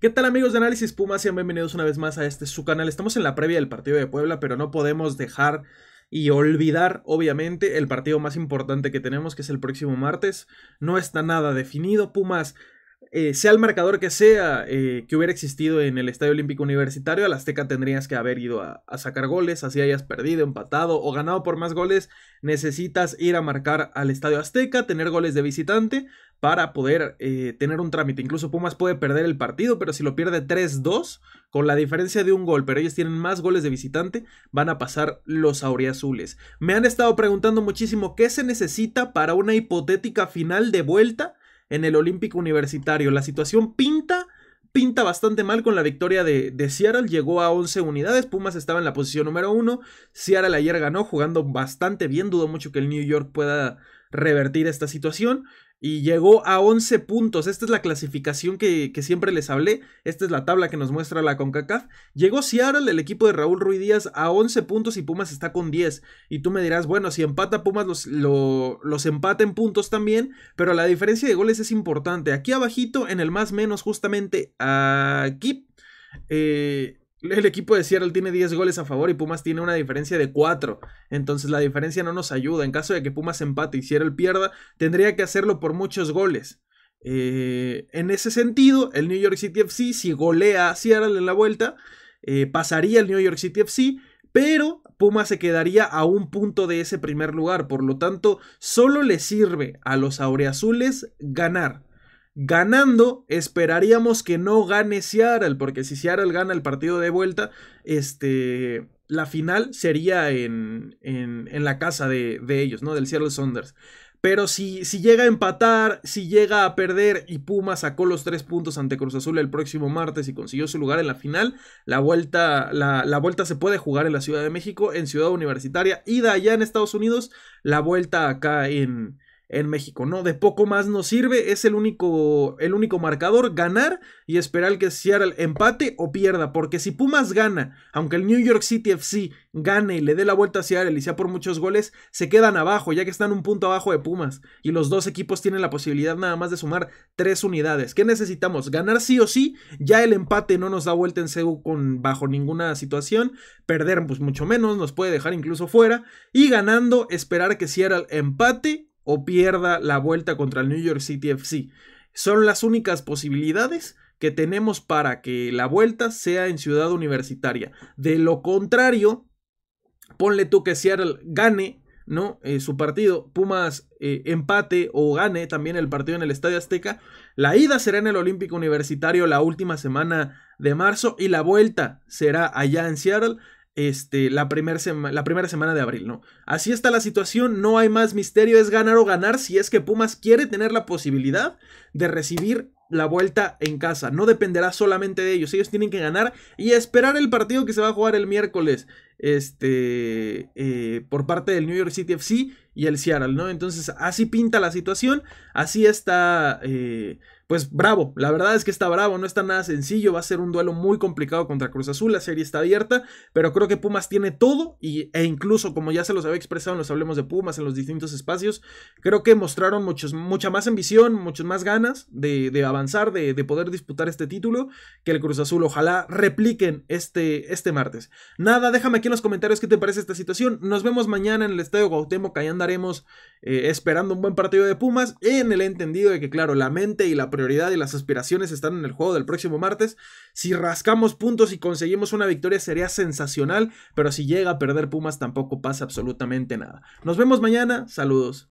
¿Qué tal amigos de Análisis Pumas? Sean bienvenidos una vez más a este su canal. Estamos en la previa del partido de Puebla, pero no podemos dejar y olvidar, obviamente, el partido más importante que tenemos, que es el próximo martes. No está nada definido. Pumas eh, sea el marcador que sea eh, que hubiera existido en el Estadio Olímpico Universitario, al Azteca tendrías que haber ido a, sacar goles, así hayas perdido, empatado o ganado por más goles, necesitas ir a marcar al Estadio Azteca, tener goles de visitante para poder eh, tener un trámite. Incluso Pumas puede perder el partido, pero si lo pierde 3-2, con la diferencia de un gol, pero ellos tienen más goles de visitante, van a pasar los auriazules. Me han estado preguntando muchísimo qué se necesita para una hipotética final de vuelta en el Olímpico Universitario. La situación pinta, pinta bastante mal con la victoria de, Seattle. Llegó a 11 unidades, Pumas estaba en la posición número 1. Seattle ayer ganó jugando bastante bien, dudo mucho que el New York pueda revertir esta situación y llegó a 11 puntos. Esta es la clasificación que, siempre les hablé. Esta es la tabla que nos muestra la CONCACAF. Llegó Seattle, el equipo de Raúl Ruiz Díaz, a 11 puntos y Pumas está con 10. Y tú me dirás, bueno, si empata Pumas los, lo, los empata en puntos también, pero la diferencia de goles es importante. Aquí abajito, en el más menos, justamente aquí, eh, el equipo de Seattle tiene 10 goles a favor y Pumas tiene una diferencia de 4. Entonces la diferencia no nos ayuda. En caso de que Pumas empate y Seattle pierda, tendría que hacerlo por muchos goles. Eh, en ese sentido, el New York City FC, si golea a Seattle en la vuelta, eh, pasaría el New York City FC, pero Pumas se quedaría a un punto de ese primer lugar. Por lo tanto, solo le sirve a los aureazules ganar ganando, esperaríamos que no gane Seattle, porque si Seattle gana el partido de vuelta, este, la final sería en, en, la casa de, ellos, ¿no? Del Seattle Saunders. Pero si, si, llega a empatar, si llega a perder y Puma sacó los tres puntos ante Cruz Azul el próximo martes y consiguió su lugar en la final, la vuelta, la, vuelta se puede jugar en la Ciudad de México, en Ciudad Universitaria, y de allá en Estados Unidos, la vuelta acá en, en México, ¿no? De poco más nos sirve, es el único, el único marcador, ganar y esperar que el empate o pierda, porque si Pumas gana, aunque el New York City FC gane y le dé la vuelta a Seattle y sea por muchos goles, se quedan abajo, ya que están un punto abajo de Pumas, y los dos equipos tienen la posibilidad nada más de sumar tres unidades. ¿Qué necesitamos? Ganar sí o sí, ya el empate no nos da vuelta en CEU con, bajo ninguna situación, perder pues mucho menos, nos puede dejar incluso fuera, y ganando, esperar que el empate o pierda la vuelta contra el New York City FC. Son las únicas posibilidades que tenemos para que la vuelta sea en Ciudad Universitaria. De lo contrario, ponle tú que Seattle gane, ¿no? Eh, su partido, Pumas eh, empate o gane también el partido en el Estadio Azteca. La ida será en el Olímpico Universitario la última semana de marzo y la vuelta será allá en Seattle este, la, la primera semana de abril, ¿no? Así está la situación, no hay más misterio, es ganar o ganar si es que Pumas quiere tener la posibilidad de recibir la vuelta en casa. No dependerá solamente de ellos. Ellos tienen que ganar y esperar el partido que se va a jugar el miércoles este, eh, por parte del New York City FC y el Seattle, ¿no? Entonces, así pinta la situación, así está, eh, pues bravo, la verdad es que está bravo, no está nada sencillo, va a ser un duelo muy complicado contra Cruz Azul, la serie está abierta, pero creo que Pumas tiene todo y, e incluso, como ya se los había expresado nos Hablemos de Pumas, en los distintos espacios, creo que mostraron mucha más ambición, muchas más ganas de, avanzar, de, poder disputar este título que el Cruz Azul, ojalá repliquen este, este martes. Nada, déjame aquí en los comentarios qué te parece esta situación. Nos vemos mañana en el Estadio que ahí andaremos eh, esperando un buen partido de Pumas, en el entendido de que, claro, la mente y la prioridad y las aspiraciones están en el juego del próximo martes. Si rascamos puntos y conseguimos una victoria sería sensacional, pero si llega a perder Pumas tampoco pasa absolutamente nada. Nos vemos mañana, saludos.